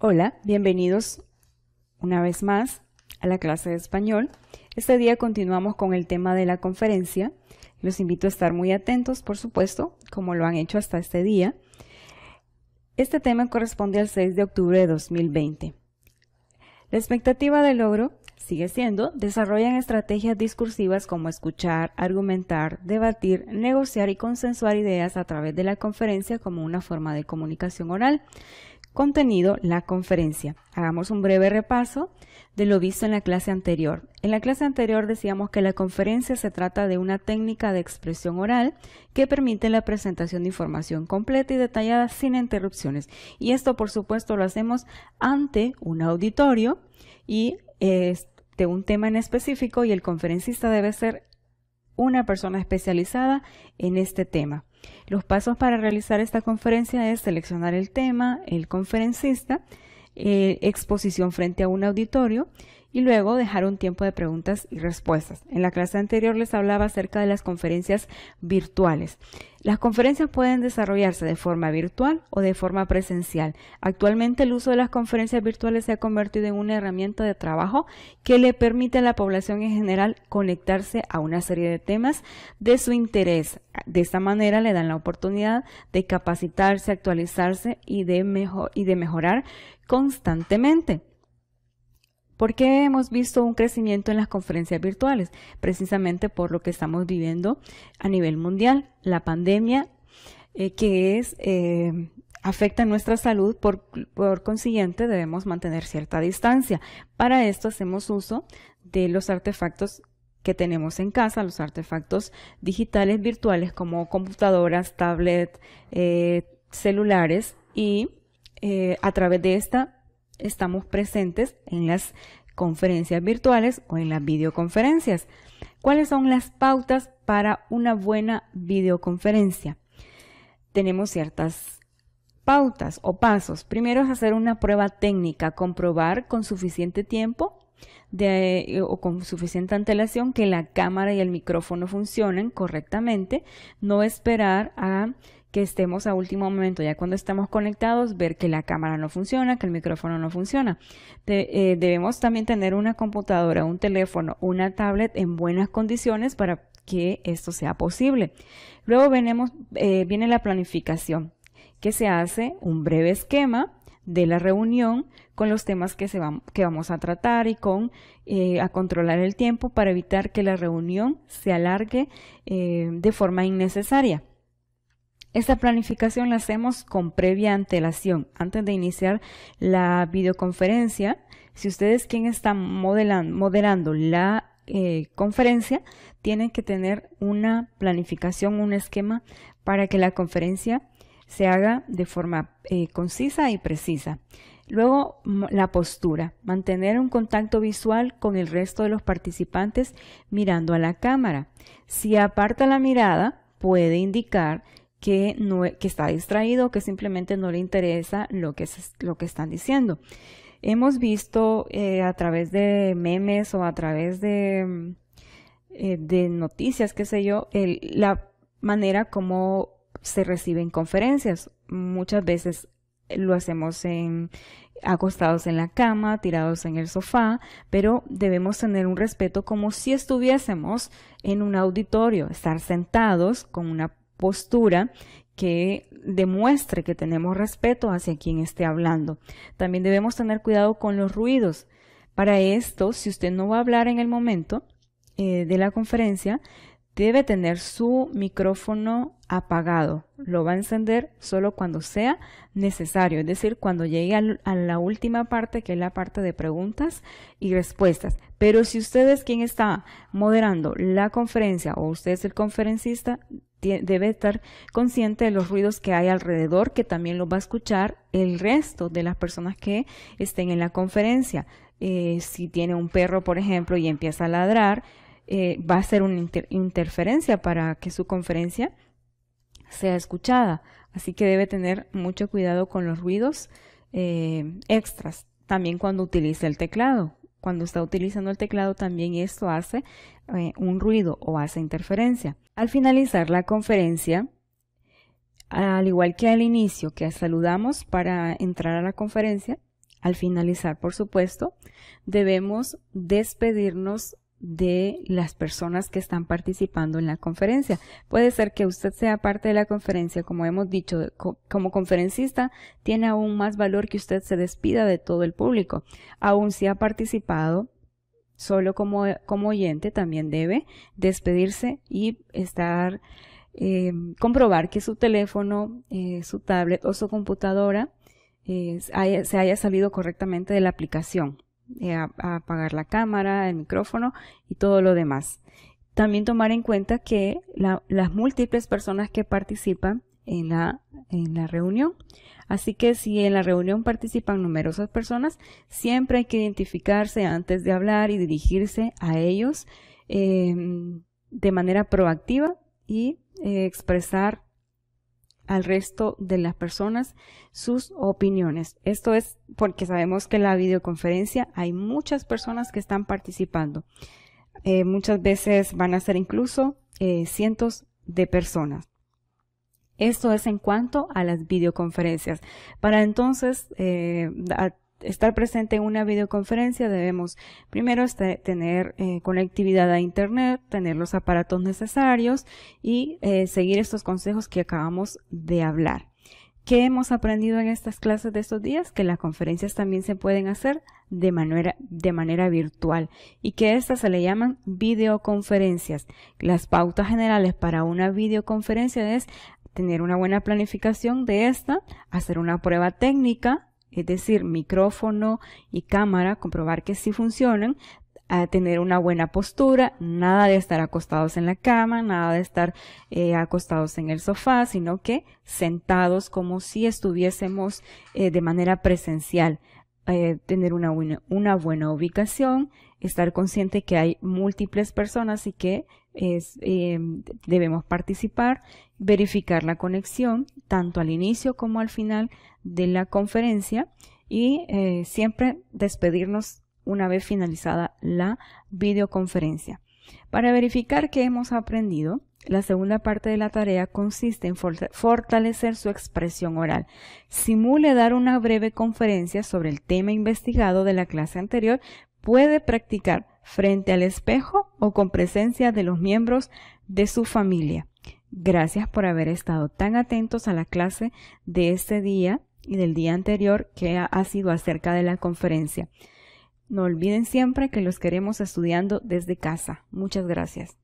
Hola, bienvenidos una vez más a la clase de español. Este día continuamos con el tema de la conferencia. Los invito a estar muy atentos, por supuesto, como lo han hecho hasta este día. Este tema corresponde al 6 de octubre de 2020. La expectativa de logro sigue siendo desarrollan estrategias discursivas como escuchar, argumentar, debatir, negociar y consensuar ideas a través de la conferencia como una forma de comunicación oral contenido la conferencia. Hagamos un breve repaso de lo visto en la clase anterior. En la clase anterior decíamos que la conferencia se trata de una técnica de expresión oral que permite la presentación de información completa y detallada sin interrupciones. Y esto, por supuesto, lo hacemos ante un auditorio y de un tema en específico y el conferencista debe ser una persona especializada en este tema. Los pasos para realizar esta conferencia es seleccionar el tema, el conferencista, eh, exposición frente a un auditorio y luego dejar un tiempo de preguntas y respuestas. En la clase anterior les hablaba acerca de las conferencias virtuales. Las conferencias pueden desarrollarse de forma virtual o de forma presencial. Actualmente el uso de las conferencias virtuales se ha convertido en una herramienta de trabajo que le permite a la población en general conectarse a una serie de temas de su interés. De esta manera le dan la oportunidad de capacitarse, actualizarse y de, mejor, y de mejorar constantemente. ¿Por qué hemos visto un crecimiento en las conferencias virtuales? Precisamente por lo que estamos viviendo a nivel mundial, la pandemia, eh, que es, eh, afecta nuestra salud, por, consiguiente debemos mantener cierta distancia. Para esto hacemos uso de los artefactos que tenemos en casa, los artefactos digitales virtuales como computadoras, tablet, eh, celulares y a través de esta estamos presentes en las conferencias virtuales o en las videoconferencias. ¿Cuáles son las pautas para una buena videoconferencia? Tenemos ciertas pautas o pasos. Primero es hacer una prueba técnica, comprobar con suficiente tiempo eh, o con suficiente antelación que la cámara y el micrófono funcionen correctamente, no esperar a que estemos a último momento, ya cuando estamos conectados, ver que la cámara no funciona, que el micrófono no funciona. Eh, debemos también tener una computadora, un teléfono, una tablet en buenas condiciones para que esto sea posible. Luego venemos, eh, viene la planificación, que se hace un breve esquema de la reunión con los temas que, se que vamos a tratar y con eh, a controlar el tiempo para evitar que la reunión se alargue de forma innecesaria. Esta planificación la hacemos con previa antelación, antes de iniciar la videoconferencia. Si ustedes quien están modelando moderando la eh, conferencia, tienen que tener una planificación, un esquema para que la conferencia se haga de forma eh, concisa y precisa. Luego, la postura. Mantener un contacto visual con el resto de los participantes mirando a la cámara. Si aparta la mirada, puede indicar e, que, está distraído, que simplemente no le interesa lo que, lo que están diciendo. Hemos visto eh, a través de memes o a través de, mm, eh, noticias, qué sé yo, la manera como se reciben conferencias. Muchas veces lo hacemos acostados en la cama, tirados en el sofá, pero debemos tener un respeto como si estuviésemos en un auditorio, estar sentados con una postura que demuestre que tenemos respeto hacia quien esté hablando. También debemos tener cuidado con los ruidos. Para esto, si usted no va a hablar en el momento eh, de la conferencia, debe tener su micrófono apagado. Lo va a encender solo cuando sea necesario, es decir, cuando llegue a la última parte, que es la parte de preguntas y respuestas. Pero si usted es quien está moderando la conferencia o usted es el conferencista, debe estar consciente de los ruidos que hay alrededor, que también los va a escuchar el resto de las personas que estén en la conferencia. Eh, si tiene un perro, por ejemplo, y empieza a ladrar, eh, va a ser una interferencia para que su conferencia sea escuchada. Así que debe tener mucho cuidado con los ruidos eh, extras, también cuando utilice el teclado. Cuando está utilizando el teclado también esto hace eh, un ruido o hace interferencia. Al finalizar la conferencia, al igual que al inicio que saludamos para entrar a la conferencia, al finalizar, por supuesto, debemos despedirnos de las personas que están participando en la conferencia. Puede ser que usted sea parte de la conferencia, como hemos dicho, como conferencista tiene aún más valor que usted se despida de todo el público. Aún si ha participado solo como, oyente, también debe despedirse y estar, eh, comprobar que su teléfono, eh, su tablet o su computadora eh, se haya salido correctamente de la aplicación eh, apagar la cámara, el micrófono y todo lo demás. También tomar en cuenta que las múltiples personas que participan en la, en la reunión. Así que si en la reunión participan numerosas personas, siempre hay que identificarse antes de hablar y dirigirse a ellos eh, de manera proactiva y eh, expresar al resto de las personas sus opiniones. Esto es porque sabemos que en la videoconferencia hay muchas personas que están participando. Eh, muchas veces van a ser incluso eh, cientos de personas. Esto es en cuanto a las videoconferencias. Para entonces, eh, estar presente en una videoconferencia debemos primero este, tener eh, conectividad a internet, tener los aparatos necesarios y eh, seguir estos consejos que acabamos de hablar. ¿Qué hemos aprendido en estas clases de estos días? Que las conferencias también se pueden hacer de manera, de manera virtual y que estas se le llaman videoconferencias. Las pautas generales para una videoconferencia es tener una buena planificación de esta, hacer una prueba técnica, es decir, micrófono y cámara, comprobar que sí funcionan, tener una buena postura, nada de estar acostados en la cama, nada de estar eh, acostados en el sofá, sino que sentados como si estuviésemos eh, de manera presencial, eh, tener una buena ubicación, estar consciente que hay múltiples personas y que em, debemos participar, verificar la conexión tanto al inicio como al final de la conferencia y eh, siempre despedirnos una vez finalizada la videoconferencia. Para verificar que hemos aprendido, la segunda parte de la tarea consiste en fortalecer su expresión oral. Simule dar una breve conferencia sobre el tema investigado de la clase anterior, puede practicar frente al espejo o con presencia de los miembros de su familia. Gracias por haber estado tan atentos a la clase de este día y del día anterior que ha sido acerca de la conferencia. No olviden siempre que los queremos estudiando desde casa. Muchas gracias.